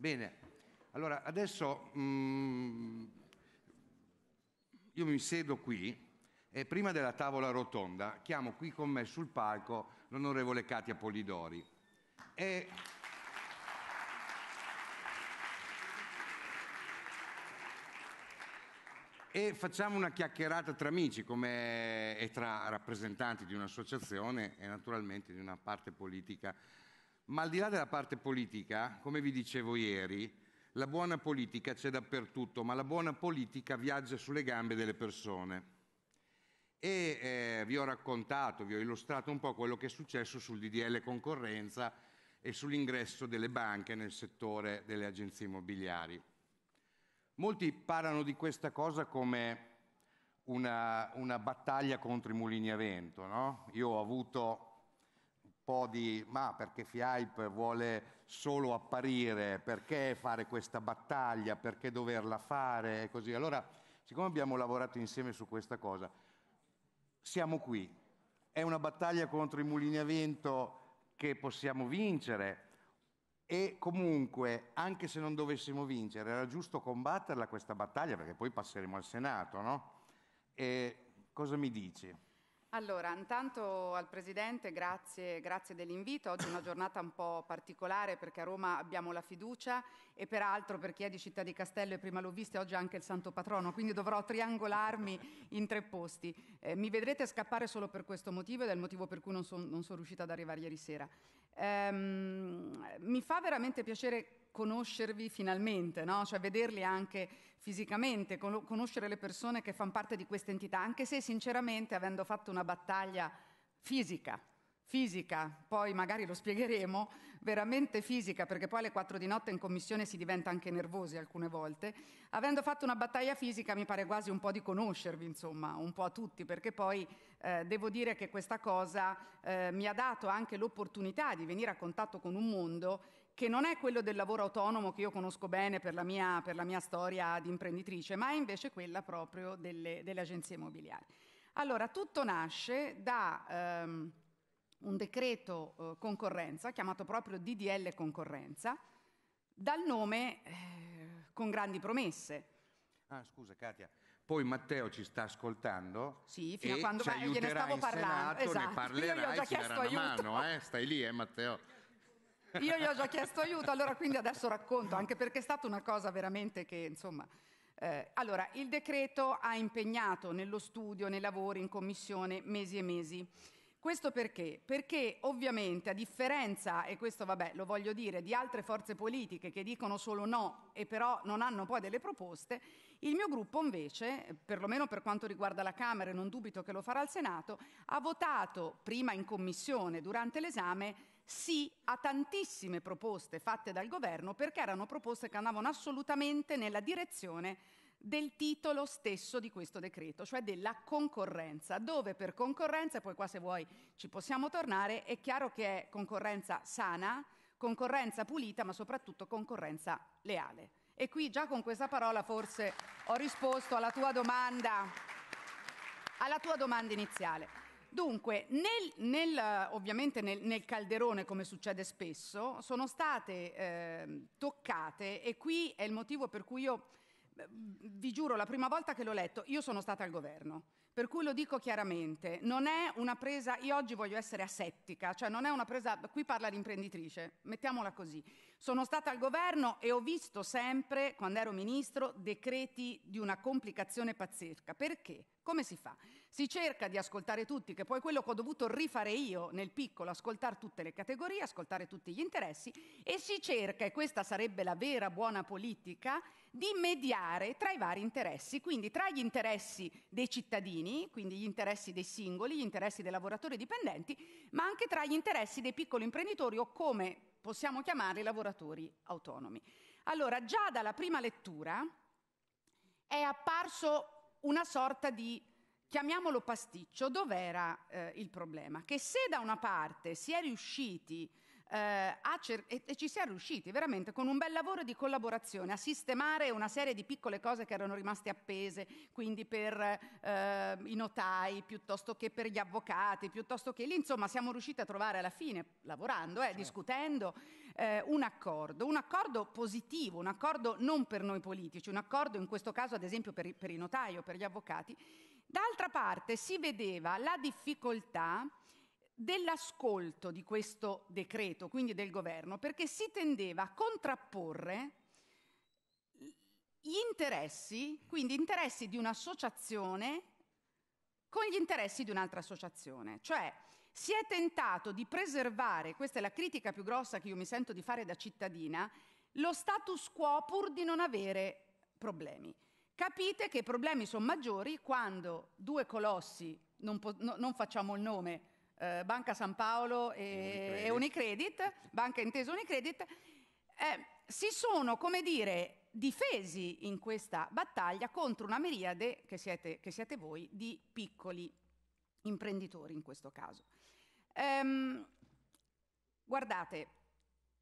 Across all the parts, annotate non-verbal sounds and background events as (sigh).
Bene, allora adesso mh, mm, io mi siedo qui e prima della tavola rotonda chiamo qui con me sul palco l'onorevole Katia Polidori. E... e facciamo una chiacchierata tra amici come, e tra rappresentanti di un'associazione e naturalmente di una parte politica ma al di là della parte politica, come vi dicevo ieri, la buona politica c'è dappertutto, ma la buona politica viaggia sulle gambe delle persone. E eh, vi ho raccontato, vi ho illustrato un po' quello che è successo sul DDL concorrenza e sull'ingresso delle banche nel settore delle agenzie immobiliari. Molti parlano di questa cosa come una, una battaglia contro i mulini a vento. No? Io ho avuto po' di ma perché FIAIP vuole solo apparire, perché fare questa battaglia, perché doverla fare e così. Allora, siccome abbiamo lavorato insieme su questa cosa, siamo qui. È una battaglia contro i mulini a vento che possiamo vincere e comunque, anche se non dovessimo vincere, era giusto combatterla questa battaglia perché poi passeremo al Senato, no? E cosa mi dici? Allora, intanto al Presidente grazie, grazie dell'invito. Oggi è una giornata un po' particolare perché a Roma abbiamo la fiducia e peraltro per chi è di Città di Castello e prima l'ho vista oggi è anche il Santo Patrono, quindi dovrò triangolarmi in tre posti. Eh, mi vedrete scappare solo per questo motivo ed è il motivo per cui non, so, non sono riuscita ad arrivare ieri sera. Ehm, mi fa veramente piacere conoscervi finalmente, no? cioè vederli anche fisicamente, con- conoscere le persone che fanno parte di questa entità, anche se sinceramente avendo fatto una battaglia fisica, fisica, poi magari lo spiegheremo, veramente fisica, perché poi alle 4 di notte in commissione si diventa anche nervosi alcune volte, avendo fatto una battaglia fisica mi pare quasi un po' di conoscervi, insomma, un po' a tutti, perché poi eh, devo dire che questa cosa eh, mi ha dato anche l'opportunità di venire a contatto con un mondo che non è quello del lavoro autonomo che io conosco bene per la mia, per la mia storia di imprenditrice, ma è invece quella proprio delle, delle agenzie immobiliari. Allora, tutto nasce da... Ehm, un decreto eh, concorrenza, chiamato proprio DDL concorrenza, dal nome eh, con grandi promesse. Ah, scusa Katia, poi Matteo ci sta ascoltando. Sì, fino a quando va, gliene stavo parlando. Senato, esatto. Ne parlerai, Io gli ho già eh, chiesto aiuto. Mano, eh? Stai lì, eh Matteo. Io gli ho già chiesto aiuto, allora quindi adesso racconto, anche perché è stata una cosa veramente che, insomma... Eh, allora, il decreto ha impegnato nello studio, nei lavori, in commissione, mesi e mesi. Questo perché? Perché ovviamente a differenza, e questo vabbè lo voglio dire, di altre forze politiche che dicono solo no e però non hanno poi delle proposte, il mio gruppo invece, perlomeno per quanto riguarda la Camera e non dubito che lo farà il Senato, ha votato prima in commissione durante l'esame sì a tantissime proposte fatte dal governo perché erano proposte che andavano assolutamente nella direzione del titolo stesso di questo decreto, cioè della concorrenza, dove per concorrenza, poi qua se vuoi ci possiamo tornare, è chiaro che è concorrenza sana, concorrenza pulita, ma soprattutto concorrenza leale. E qui già con questa parola forse ho risposto alla tua domanda, alla tua domanda iniziale. Dunque, nel, nel, ovviamente nel, nel, calderone, come succede spesso, sono state eh, toccate, e qui è il motivo per cui io vi giuro, la prima volta che l'ho letto, io sono stata al governo, per cui lo dico chiaramente, non è una presa, io oggi voglio essere asettica, cioè non è una presa, qui parla l'imprenditrice, mettiamola così, sono stata al governo e ho visto sempre, quando ero ministro, decreti di una complicazione pazzesca, perché? Come si fa? Si cerca di ascoltare tutti, che poi quello che ho dovuto rifare io nel piccolo, ascoltare tutte le categorie, ascoltare tutti gli interessi e si cerca, e questa sarebbe la vera buona politica, di mediare tra i vari interessi, quindi tra gli interessi dei cittadini, quindi gli interessi dei singoli, gli interessi dei lavoratori dipendenti, ma anche tra gli interessi dei piccoli imprenditori o come possiamo chiamarli lavoratori autonomi. Allora, già dalla prima lettura è apparso una sorta di chiamiamolo pasticcio, dov'era eh, il problema? Che se da una parte si è riusciti eh, cer- e-, e, ci si è riusciti veramente con un bel lavoro di collaborazione a sistemare una serie di piccole cose che erano rimaste appese, quindi per eh, i notai piuttosto che per gli avvocati, piuttosto che lì, insomma siamo riusciti a trovare alla fine, lavorando, eh, certo. discutendo, eh, un accordo, un accordo positivo, un accordo non per noi politici, un accordo in questo caso ad esempio per i, per i notai o per gli avvocati D'altra parte si vedeva la difficoltà dell'ascolto di questo decreto, quindi del governo, perché si tendeva a contrapporre gli interessi, quindi interessi di un'associazione con gli interessi di un'altra associazione. Cioè si è tentato di preservare, questa è la critica più grossa che io mi sento di fare da cittadina, lo status quo pur di non avere problemi. Capite che i problemi sono maggiori quando due colossi, non, po- non facciamo il nome, eh, Banca San Paolo e, e, Unicredit. e Unicredit, Banca Intesa Unicredit, eh, si sono, come dire, difesi in questa battaglia contro una miriade, che siete, che siete voi, di piccoli imprenditori in questo caso. Ehm, guardate,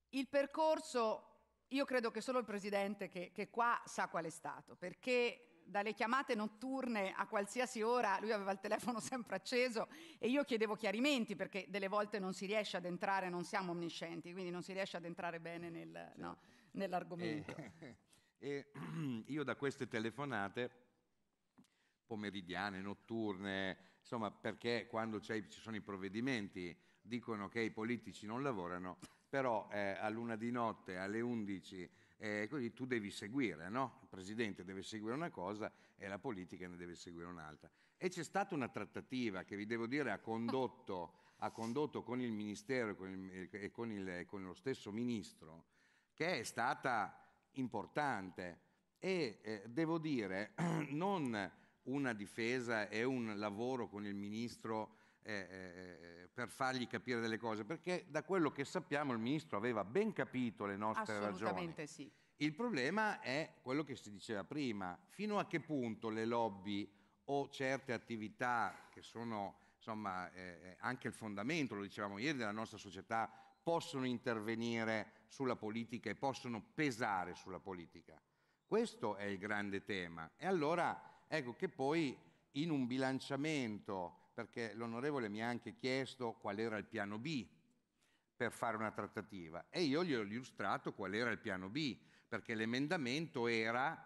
il percorso io credo che solo il Presidente che, che qua sa qual è stato, perché dalle chiamate notturne a qualsiasi ora, lui aveva il telefono (laughs) sempre acceso e io chiedevo chiarimenti perché delle volte non si riesce ad entrare, non siamo omniscienti, quindi non si riesce ad entrare bene nel, sì. no, nell'argomento. Eh, eh, e, e, (clears throat) io da queste telefonate pomeridiane, notturne, insomma perché quando ci sono i provvedimenti dicono che i politici non lavorano, però eh, a luna di notte, alle 11, eh, così tu devi seguire, no? Il presidente deve seguire una cosa e la politica ne deve seguire un'altra. E c'è stata una trattativa che vi devo dire ha condotto, (laughs) ha condotto con il Ministero e con, il, e con, il, con lo stesso Ministro, che è stata importante e eh, devo dire (clears throat) non una difesa e un lavoro con il Ministro eh, eh, eh, per fargli capire delle cose, perché da quello che sappiamo il ministro aveva ben capito le nostre ragioni. Sì. Il problema è quello che si diceva prima, fino a che punto le lobby o certe attività che sono insomma, eh, eh, anche il fondamento, lo dicevamo ieri, della nostra società, possono intervenire sulla politica e possono pesare sulla politica. Questo è il grande tema. E allora ecco che poi in un bilanciamento perché l'onorevole mi ha anche chiesto qual era il piano B per fare una trattativa e io gli ho illustrato qual era il piano B, perché l'emendamento era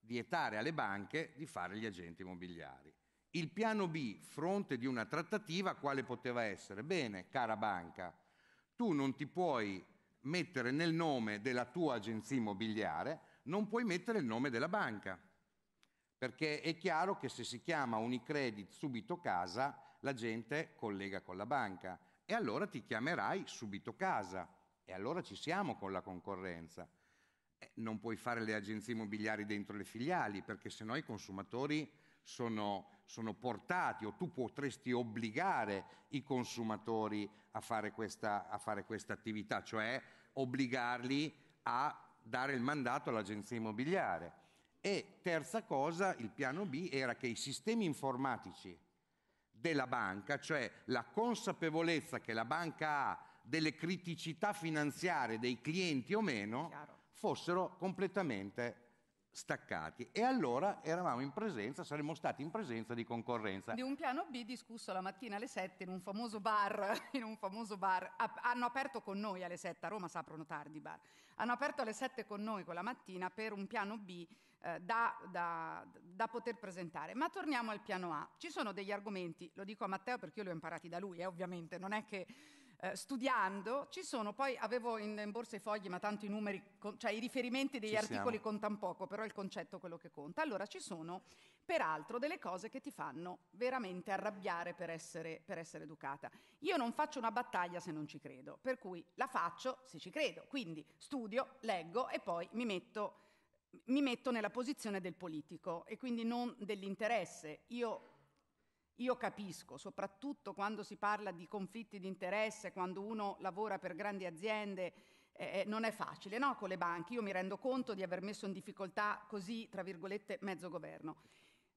vietare alle banche di fare gli agenti immobiliari. Il piano B, fronte di una trattativa, quale poteva essere? Bene, cara banca, tu non ti puoi mettere nel nome della tua agenzia immobiliare, non puoi mettere il nome della banca perché è chiaro che se si chiama Unicredit subito casa, la gente collega con la banca e allora ti chiamerai subito casa e allora ci siamo con la concorrenza. Eh, non puoi fare le agenzie immobiliari dentro le filiali perché sennò i consumatori sono, sono portati o tu potresti obbligare i consumatori a fare, questa, a fare questa attività, cioè obbligarli a dare il mandato all'agenzia immobiliare. E terza cosa, il piano B era che i sistemi informatici della banca, cioè la consapevolezza che la banca ha delle criticità finanziarie dei clienti o meno, Chiaro. fossero completamente staccati e allora eravamo in presenza, saremmo stati in presenza di concorrenza. Di un piano B discusso la mattina alle 7 in un famoso bar, (laughs) un famoso bar ap- hanno aperto con noi alle 7, a Roma si aprono tardi i bar, hanno aperto alle 7 con noi quella mattina per un piano B eh, da, da, da, poter presentare. Ma torniamo al piano A. Ci sono degli argomenti, lo dico a Matteo perché io li ho imparati da lui, eh, ovviamente, non è che eh, studiando ci sono, poi avevo in, in borsa i fogli, ma tanto i numeri, con, cioè i riferimenti degli ci articoli siamo. contano poco, però il concetto è quello che conta. Allora ci sono, peraltro, delle cose che ti fanno veramente arrabbiare per essere, per essere educata. Io non faccio una battaglia se non ci credo, per cui la faccio se ci credo. Quindi studio, leggo e poi mi metto mi metto nella posizione del politico e quindi non dell'interesse. Io, io, capisco, soprattutto quando si parla di conflitti di interesse, quando uno lavora per grandi aziende, eh, eh non è facile, no? Con le banche, io mi rendo conto di aver messo in difficoltà così, tra virgolette, mezzo governo.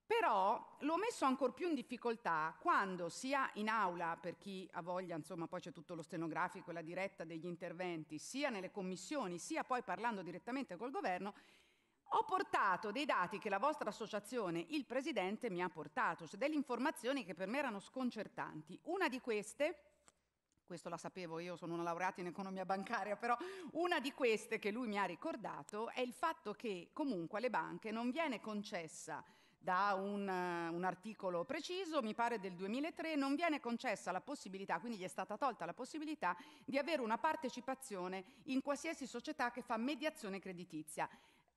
Però l'ho messo ancora più in difficoltà quando sia in aula, per chi ha voglia, insomma poi c'è tutto lo stenografico e la diretta degli interventi, sia nelle commissioni, sia poi parlando direttamente col governo, ho portato dei dati che la vostra associazione, il presidente, mi ha portato, cioè delle informazioni che per me erano sconcertanti. Una di queste, questo la sapevo io, sono una laureata in economia bancaria, però una di queste che lui mi ha ricordato è il fatto che comunque alle banche non viene concessa da un, eh, un, articolo preciso, mi pare del 2003, non viene concessa la possibilità, quindi gli è stata tolta la possibilità di avere una partecipazione in qualsiasi società che fa mediazione creditizia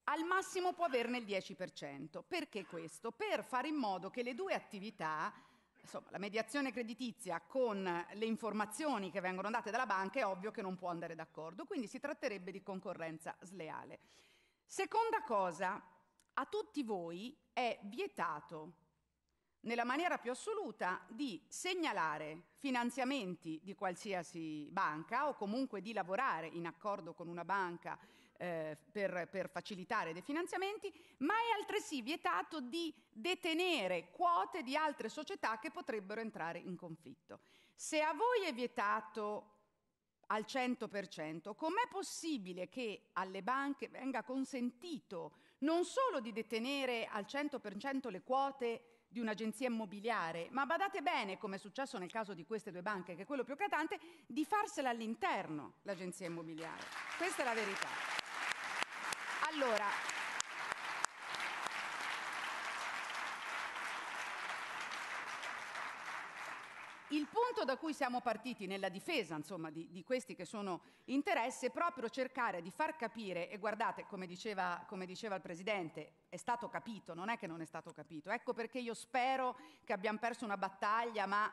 al massimo può averne il 10%. Perché questo? Per fare in modo che le due attività insomma, la mediazione creditizia con le informazioni che vengono date dalla banca è ovvio che non può andare d'accordo, quindi si tratterebbe di concorrenza sleale. Seconda cosa, a tutti voi è vietato nella maniera più assoluta di segnalare finanziamenti di qualsiasi banca o comunque di lavorare in accordo con una banca eh, per, per facilitare dei finanziamenti, ma è altresì vietato di detenere quote di altre società che potrebbero entrare in conflitto. Se a voi è vietato al 100%, com'è possibile che alle banche venga consentito non solo di detenere al 100% le quote di un'agenzia immobiliare, ma badate bene, come è successo nel caso di queste due banche, che è quello più catante, di farsela all'interno l'agenzia immobiliare. Questa è la verità. Allora, Il punto da cui siamo partiti nella difesa insomma, di, di, questi che sono interessi è proprio cercare di far capire, e guardate come diceva, come diceva il Presidente, è stato capito, non è che non è stato capito, ecco perché io spero che abbiamo perso una battaglia, ma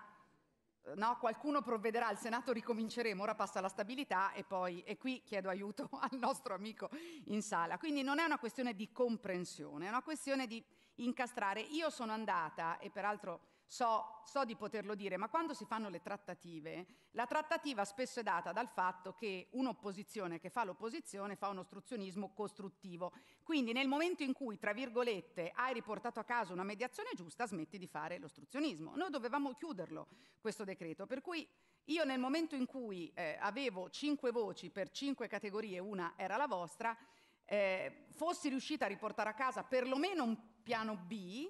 no, qualcuno provvederà, al Senato ricominceremo, ora passa la stabilità e poi, e qui chiedo aiuto (laughs) al nostro amico in sala. Quindi non è una questione di comprensione, è una questione di incastrare. Io sono andata, e peraltro So, so, di poterlo dire, ma quando si fanno le trattative, la trattativa spesso è data dal fatto che un'opposizione che fa l'opposizione fa un ostruzionismo costruttivo. Quindi nel momento in cui, tra virgolette, hai riportato a casa una mediazione giusta, smetti di fare l'ostruzionismo. Noi dovevamo chiuderlo questo decreto, per cui io nel momento in cui eh, avevo cinque voci per cinque categorie, una era la vostra, eh, fossi riuscita a riportare a casa perlomeno un piano B,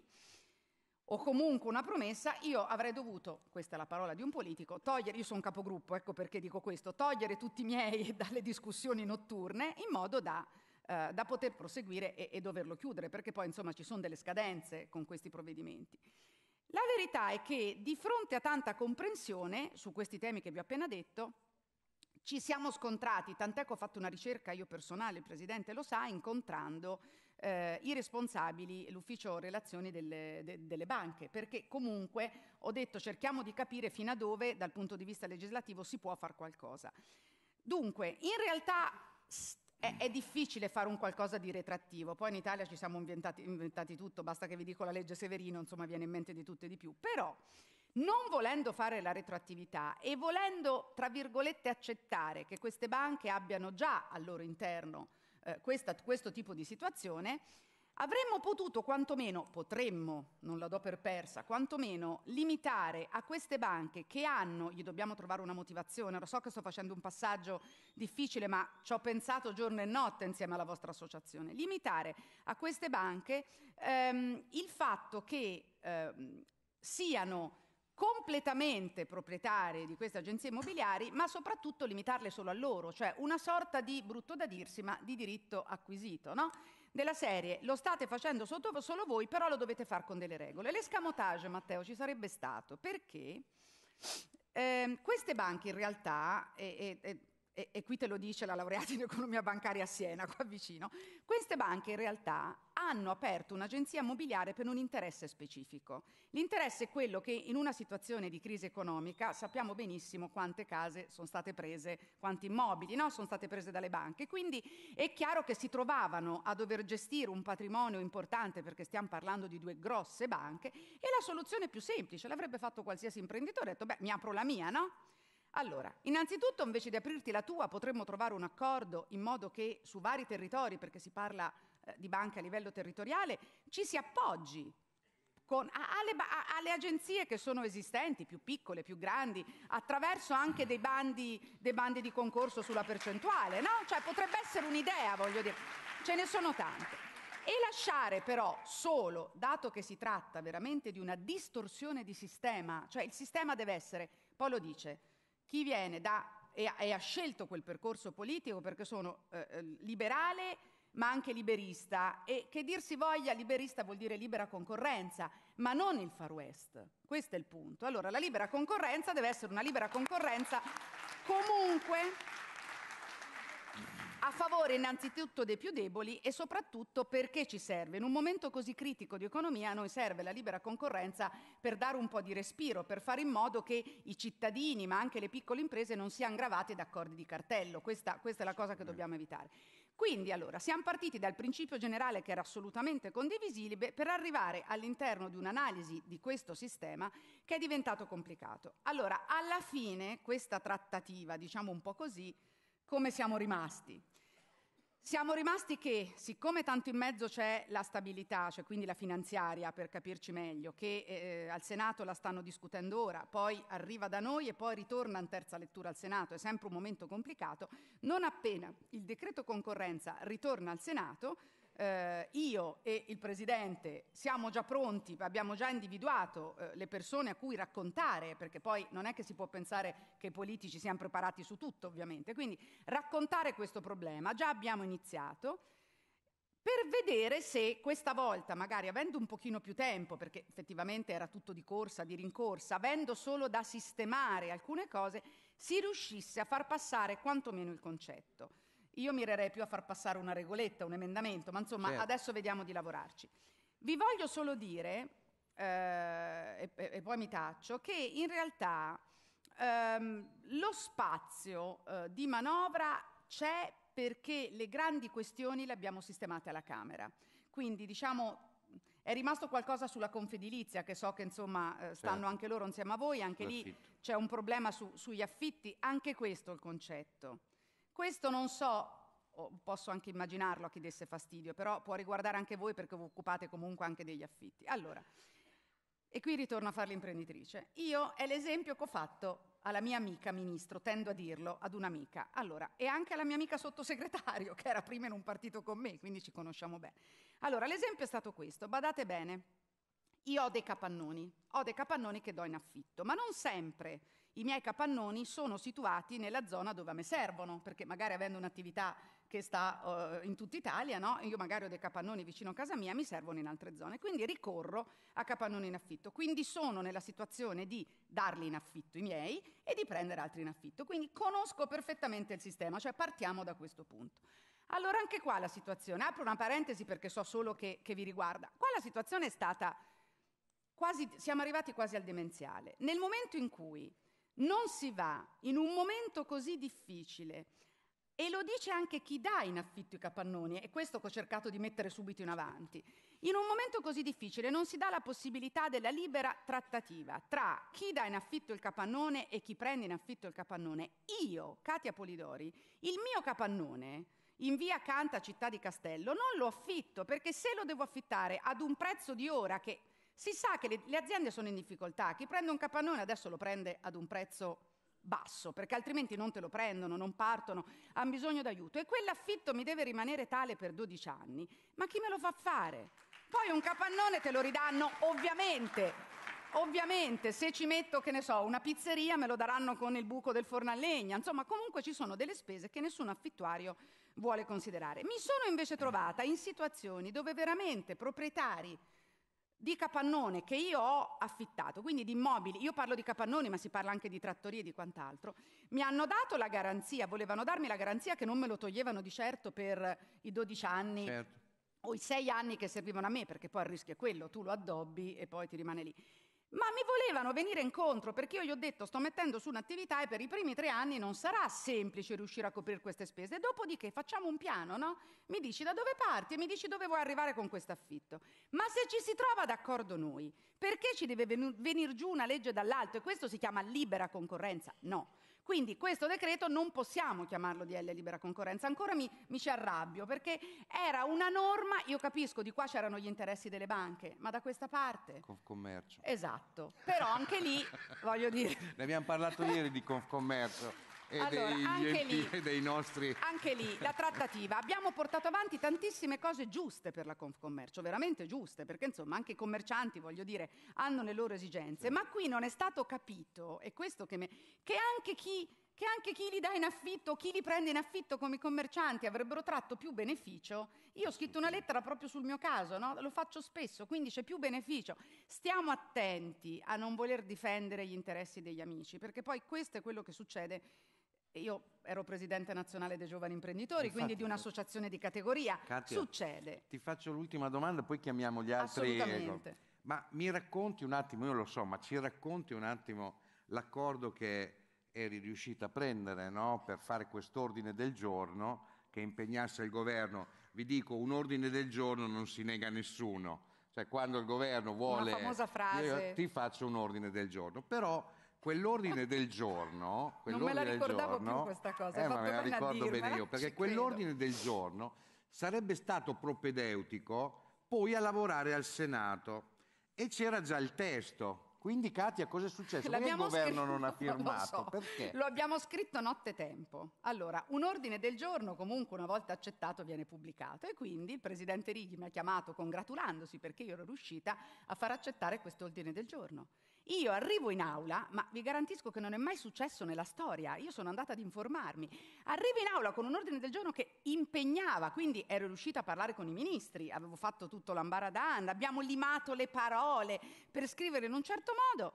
o comunque una promessa, io avrei dovuto, questa è la parola di un politico, togliere, io sono capogruppo, ecco perché dico questo, togliere tutti i miei (laughs) dalle discussioni notturne in modo da, eh, da poter proseguire e, e doverlo chiudere, perché poi insomma ci sono delle scadenze con questi provvedimenti. La verità è che di fronte a tanta comprensione su questi temi che vi ho appena detto, ci siamo scontrati, tant'è che ho fatto una ricerca io personale, il Presidente lo sa, incontrando eh, i responsabili, l'ufficio relazioni delle, de, delle, banche, perché comunque ho detto cerchiamo di capire fino a dove dal punto di vista legislativo si può fare qualcosa. Dunque, in realtà è, è, difficile fare un qualcosa di retrattivo, poi in Italia ci siamo inventati, inventati tutto, basta che vi dico la legge Severino, insomma viene in mente di tutto e di più, però non volendo fare la retroattività e volendo, tra virgolette, accettare che queste banche abbiano già al loro interno eh, questa, questo tipo di situazione, avremmo potuto quantomeno, potremmo, non la do per persa, quantomeno limitare a queste banche che hanno, gli dobbiamo trovare una motivazione, lo so che sto facendo un passaggio difficile, ma ci ho pensato giorno e notte insieme alla vostra associazione, limitare a queste banche ehm, il fatto che ehm, siano completamente proprietarie di queste agenzie immobiliari, ma soprattutto limitarle solo a loro, cioè una sorta di, brutto da dirsi, ma di diritto acquisito, no? Della serie, lo state facendo sotto solo voi, però lo dovete fare con delle regole. L'escamotage, Matteo, ci sarebbe stato, perché eh, queste banche in realtà, eh, eh, e, e, qui te lo dice la laureata in economia bancaria a Siena, qua vicino, queste banche in realtà hanno aperto un'agenzia immobiliare per un interesse specifico. L'interesse è quello che in una situazione di crisi economica sappiamo benissimo quante case sono state prese, quanti immobili no? sono state prese dalle banche, quindi è chiaro che si trovavano a dover gestire un patrimonio importante perché stiamo parlando di due grosse banche e la soluzione più semplice l'avrebbe fatto qualsiasi imprenditore, ha detto beh mi apro la mia, no? Allora, innanzitutto invece di aprirti la tua potremmo trovare un accordo in modo che su vari territori, perché si parla eh, di banche a livello territoriale, ci si appoggi con, alle, alle, agenzie che sono esistenti, più piccole, più grandi, attraverso anche dei bandi, dei bandi di concorso sulla percentuale, no? Cioè potrebbe essere un'idea, voglio dire, ce ne sono tante. E lasciare però solo, dato che si tratta veramente di una distorsione di sistema, cioè il sistema deve essere, poi lo dice, chi viene da e, e ha scelto quel percorso politico perché sono eh, eh, liberale ma anche liberista e che dir si voglia liberista vuol dire libera concorrenza, ma non il far west. Questo è il punto. Allora la libera concorrenza deve essere una libera concorrenza comunque a favore innanzitutto dei più deboli e soprattutto perché ci serve. In un momento così critico di economia a noi serve la libera concorrenza per dare un po' di respiro, per fare in modo che i cittadini ma anche le piccole imprese non siano gravate da accordi di cartello. Questa, questa è la cosa che dobbiamo evitare. Quindi allora siamo partiti dal principio generale che era assolutamente condivisibile per arrivare all'interno di un'analisi di questo sistema che è diventato complicato. Allora alla fine questa trattativa, diciamo un po' così, come siamo rimasti? Siamo rimasti che, siccome tanto in mezzo c'è la stabilità, cioè quindi la finanziaria per capirci meglio, che eh, eh, al Senato la stanno discutendo ora, poi arriva da noi e poi ritorna in terza lettura al Senato, è sempre un momento complicato, non appena il decreto concorrenza ritorna al Senato, eh, io e il Presidente siamo già pronti, abbiamo già individuato eh, le persone a cui raccontare, perché poi non è che si può pensare che i politici siano preparati su tutto, ovviamente. Quindi raccontare questo problema, già abbiamo iniziato per vedere se questa volta, magari avendo un pochino più tempo, perché effettivamente era tutto di corsa, di rincorsa, avendo solo da sistemare alcune cose, si riuscisse a far passare quantomeno il concetto. Io mirerei più a far passare una regoletta, un emendamento, ma insomma certo. adesso vediamo di lavorarci. Vi voglio solo dire, eh, e, e, poi mi taccio, che in realtà ehm, lo spazio eh, di manovra c'è perché le grandi questioni le abbiamo sistemate alla Camera. Quindi diciamo è rimasto qualcosa sulla confedilizia, che so che insomma eh, stanno certo. anche loro insieme a voi, anche L'affitto. lì c'è un problema su, sugli affitti, anche questo è il concetto. Questo non so, posso anche immaginarlo a chi desse fastidio, però può riguardare anche voi perché vi occupate comunque anche degli affitti. Allora, e qui ritorno a fare l'imprenditrice. Io è l'esempio che ho fatto alla mia amica ministro, tendo a dirlo ad un'amica. Allora, e anche alla mia amica sottosegretario, (laughs) che era prima in un partito con me, quindi ci conosciamo bene. Allora, l'esempio è stato questo, badate bene. Io ho dei capannoni, ho dei capannoni che do in affitto, ma non sempre i miei capannoni sono situati nella zona dove a me servono, perché magari avendo un'attività che sta uh, in tutta Italia, no? io magari ho dei capannoni vicino a casa mia, mi servono in altre zone, quindi ricorro a capannoni in affitto. Quindi sono nella situazione di darli in affitto i miei e di prendere altri in affitto. Quindi conosco perfettamente il sistema, cioè partiamo da questo punto. Allora anche qua la situazione, apro una parentesi perché so solo che, che vi riguarda, qua la situazione è stata quasi, siamo arrivati quasi al demenziale. Nel momento in cui non si va, in un momento così difficile, e lo dice anche chi dà in affitto i capannoni, e questo che ho cercato di mettere subito in avanti. In un momento così difficile non si dà la possibilità della libera trattativa tra chi dà in affitto il capannone e chi prende in affitto il capannone. Io, Katia Polidori, il mio capannone in via Canta, città di Castello, non lo affitto perché se lo devo affittare ad un prezzo di ora che si sa che le, le aziende sono in difficoltà, chi prende un capannone adesso lo prende ad un prezzo basso, perché altrimenti non te lo prendono, non partono, hanno bisogno d'aiuto. E quell'affitto mi deve rimanere tale per 12 anni, ma chi me lo fa fare? Poi un capannone te lo ridanno ovviamente. Ovviamente, se ci metto, che ne so, una pizzeria me lo daranno con il buco del forno a legna. Insomma, comunque ci sono delle spese che nessun affittuario vuole considerare. Mi sono invece trovata in situazioni dove veramente proprietari di capannone che io ho affittato, quindi di immobili, io parlo di capannoni ma si parla anche di trattorie e di quant'altro, mi hanno dato la garanzia, volevano darmi la garanzia che non me lo toglievano di certo per i 12 anni certo. o i 6 anni che servivano a me, perché poi il rischio è quello, tu lo addobbi e poi ti rimane lì. Ma mi volevano venire incontro perché io gli ho detto sto mettendo su un'attività e per i primi tre anni non sarà semplice riuscire a coprire queste spese. Dopodiché facciamo un piano, no? Mi dici da dove parti e mi dici dove vuoi arrivare con questo affitto. Ma se ci si trova d'accordo noi, perché ci deve venire giù una legge dall'alto? E questo si chiama libera concorrenza? No. Quindi questo decreto non possiamo chiamarlo DL libera concorrenza, ancora mi, mi ci arrabbio perché era una norma, io capisco di qua c'erano gli interessi delle banche, ma da questa parte... Confcommercio. Esatto, però anche lì (laughs) voglio dire... Ne abbiamo parlato ieri di Confcommercio e, allora, anche lì, dei nostri... Anche lì, la trattativa. Abbiamo portato avanti tantissime cose giuste per la Confcommercio, veramente giuste, perché insomma anche i commercianti, voglio dire, hanno le loro esigenze. Ma qui non è stato capito, e questo che, me, che anche chi che anche chi li dà in affitto, chi li prende in affitto come commercianti avrebbero tratto più beneficio. Io ho scritto una lettera proprio sul mio caso, no? lo faccio spesso, quindi c'è più beneficio. Stiamo attenti a non voler difendere gli interessi degli amici, perché poi questo è quello che succede io ero presidente nazionale dei giovani imprenditori, Infatti, quindi di un'associazione di categoria. Katia, Succede. Ti faccio l'ultima domanda, poi chiamiamo gli altri. Ecco. Assolutamente. Ma mi racconti un attimo, io lo so, ma ci racconti un attimo l'accordo che eri riuscita a prendere no? per fare quest'ordine del giorno che impegnasse il governo. Vi dico, un ordine del giorno non si nega a nessuno. Cioè, quando il governo vuole... Una famosa frase. Io ti faccio un ordine del giorno. Però quell'ordine del giorno non me la ricordavo giorno, più questa cosa eh, ma me la ricordo bene io perché quell'ordine credo. del giorno sarebbe stato propedeutico poi a lavorare al Senato e c'era già il testo quindi Katia, cosa è successo? Perché il governo scritto, non ha (laughs) firmato? Lo, so. Perché? lo abbiamo scritto nottetempo. Allora, un ordine del giorno comunque una volta accettato viene pubblicato e quindi il presidente Righi mi ha chiamato congratulandosi perché io ero riuscita a far accettare questo ordine del giorno. Io arrivo in aula, ma vi garantisco che non è mai successo nella storia, io sono andata ad informarmi, arrivo in aula con un ordine del giorno che impegnava, quindi ero riuscita a parlare con i ministri, avevo fatto tutto l'ambaradan, abbiamo limato le parole per scrivere in un certo modo.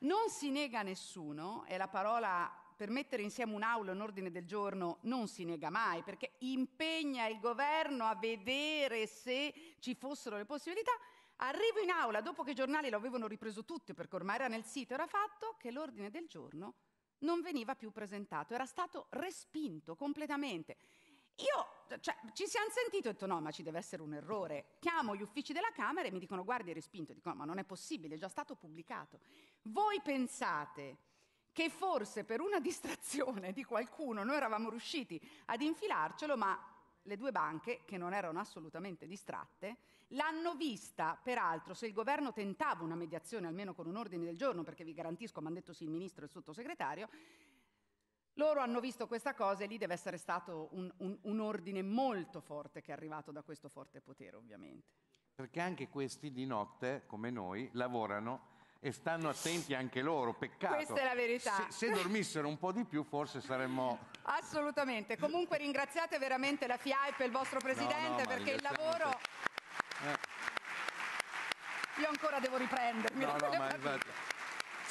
Non si nega a nessuno, è la parola per mettere insieme un'aula e un ordine del giorno non si nega mai, perché impegna il governo a vedere se ci fossero le possibilità. Arrivo in aula dopo che i giornali lo avevano ripreso tutto perché ormai era nel sito, era fatto che l'ordine del giorno non veniva più presentato, era stato respinto completamente. Io, cioè, ci siamo sentiti e ho detto no, ma ci deve essere un errore. Chiamo gli uffici della Camera e mi dicono guardi, è respinto. Dico no, ma non è possibile, è già stato pubblicato. Voi pensate che forse per una (laughs) distrazione di qualcuno noi eravamo riusciti ad infilarcelo, ma le due banche, che non erano assolutamente distratte, l'hanno vista, peraltro, se il governo tentava una mediazione, almeno con un ordine del giorno, perché vi garantisco, mi hanno detto sì il ministro e il sottosegretario, loro hanno visto questa cosa e lì deve essere stato un, un, un, ordine molto forte che è arrivato da questo forte potere, ovviamente. Perché anche questi di notte, come noi, lavorano e stanno attenti anche loro, peccato. Questa è la verità. Se, se dormissero un po' di più forse saremmo... Assolutamente, comunque ringraziate veramente la FIAIP e il vostro Presidente no, no, perché il lavoro... Eh. Io ancora devo riprendermi. No, no, ma, infatti,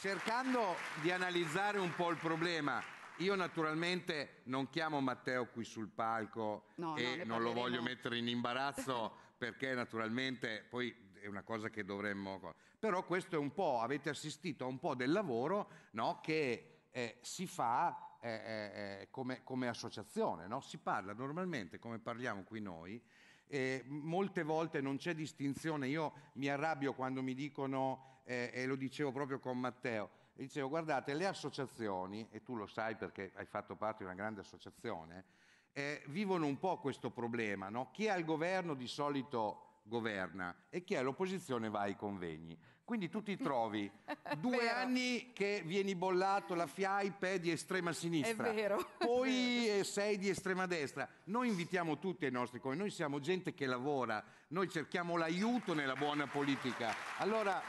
cercando di analizzare un po' il problema, io naturalmente non chiamo Matteo qui sul palco no, e non lo voglio mettere in imbarazzo perché naturalmente poi è una cosa che dovremmo... Però questo è un po', avete assistito a un po' del lavoro no, che eh, si fa eh, eh, eh, come, come, associazione, no? si parla normalmente come parliamo qui noi. E molte volte non c'è distinzione, io mi arrabbio quando mi dicono, eh, e lo dicevo proprio con Matteo, dicevo guardate le associazioni, e tu lo sai perché hai fatto parte di una grande associazione, eh, vivono un po' questo problema. No? Chi è al governo di solito governa e chi è all'opposizione va ai convegni. Quindi tu ti trovi (laughs) due anni che vieni bollato la FIAIP è di estrema sinistra, è vero. poi (laughs) eh, sei di estrema destra. Noi invitiamo tutti ai nostri convegni, noi siamo gente che lavora, noi cerchiamo l'aiuto nella buona politica. Allora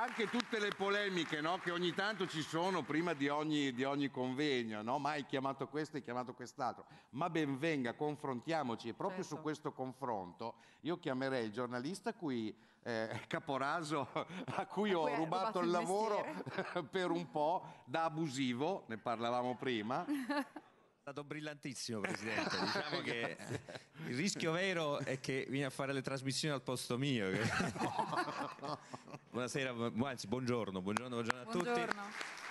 anche tutte le polemiche no, che ogni tanto ci sono prima di ogni, di ogni convegno, no? ma chiamato questo, hai chiamato quest'altro, ma ben venga, confrontiamoci e proprio certo. su questo confronto io chiamerei il giornalista cui, eh, Caporaso a cui ho rubato, rubato, il, il lavoro mestiere. (laughs) per un po' da abusivo, ne parlavamo prima. (laughs) È stato brillantissimo, Presidente. (laughs) Diciamo che il rischio vero è che vieni a fare le trasmissioni al posto mio. (laughs) Buonasera, anzi, buongiorno, buongiorno, buongiorno a buongiorno. tutti.